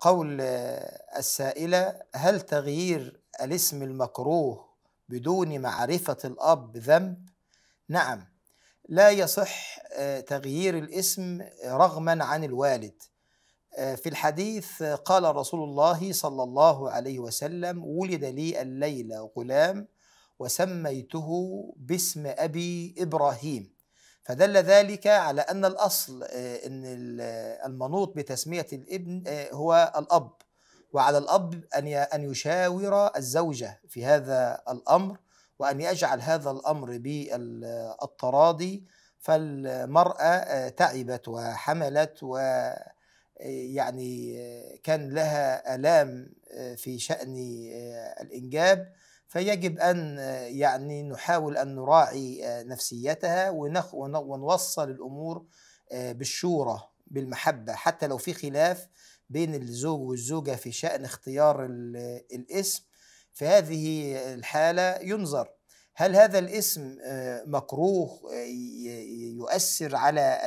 قول السائله هل تغيير الاسم المكروه بدون معرفه الاب ذنب نعم لا يصح آه، تغيير الاسم رغما عن الوالد آه، في الحديث قال رسول الله صلى الله عليه وسلم ولد لي الليله غلام وسميته باسم ابي ابراهيم فدل ذلك على أن الأصل آه، أن آه، المنوط بتسمية الابن آه، هو الأب وعلى الأب أن أن يشاور الزوجة في هذا الأمر وأن يجعل هذا الأمر بالتراضي فالمرأة تعبت وحملت و يعني كان لها آلام في شأن الإنجاب فيجب أن يعني نحاول أن نراعي آه، نفسيتها ونخ ونوصل الأمور آه، بالشورى بالمحبة حتى لو في خلاف بين الزوج والزوجة في شأن اختيار الاسم في هذه الحالة ينظر هل هذا الاسم آه، مكروه يؤثر على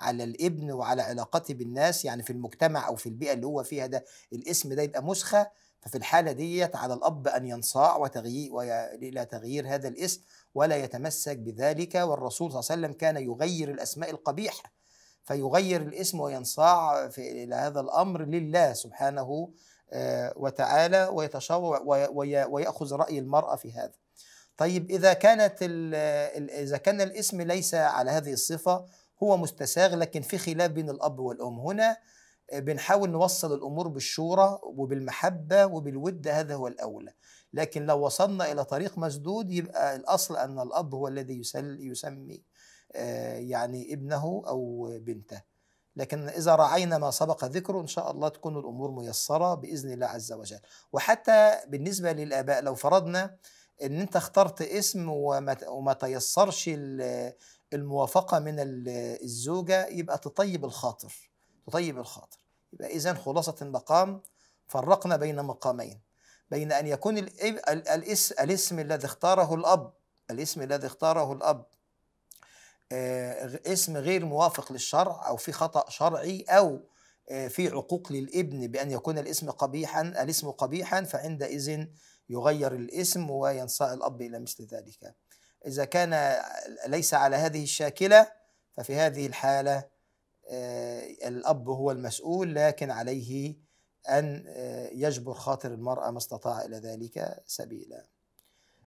على الابن وعلى علاقته بالناس يعني في المجتمع او في البيئه اللي هو فيها ده الاسم ده يبقى مسخه ففي الحاله ديت على الاب ان ينصاع وتغيير الى تغيير هذا الاسم ولا يتمسك بذلك والرسول صلى الله عليه وسلم كان يغير الاسماء القبيحه فيغير الاسم وينصاع في الى هذا الامر لله سبحانه آه، وتعالى ويتشاور وياخذ راي المراه في هذا. طيب اذا كانت اذا كان الاسم ليس على هذه الصفه هو مستساغ لكن في خلاف بين الاب والام هنا آه، بنحاول نوصل الامور بالشورى وبالمحبه وبالود هذا هو الاولى لكن لو وصلنا الى طريق مسدود يبقى الاصل ان الاب هو الذي يسل يسمي آه، يعني ابنه او بنته لكن إذا راعينا ما سبق ذكره إن شاء الله تكون الأمور ميسرة بإذن الله عز وجل وحتى بالنسبة للآباء لو فرضنا ان انت اخترت اسم وما, تيسرش الموافقه من الزوجه يبقى تطيب الخاطر تطيب الخاطر يبقى اذا خلاصه المقام فرقنا بين مقامين بين ان يكون إيه، الاسم الذي اختاره الاب الاسم الذي اختاره الاب آه، اسم غير موافق للشرع او في خطا شرعي او آه، في عقوق للابن بأن يكون الاسم قبيحا الاسم قبيحا فعندئذ يغير الاسم وينصاع الأب إلى مثل ذلك إذا كان ليس على هذه الشاكلة ففي هذه الحالة آه، الأب هو المسؤول لكن عليه أن آه، يجبر خاطر المرأة ما استطاع إلى ذلك سبيلا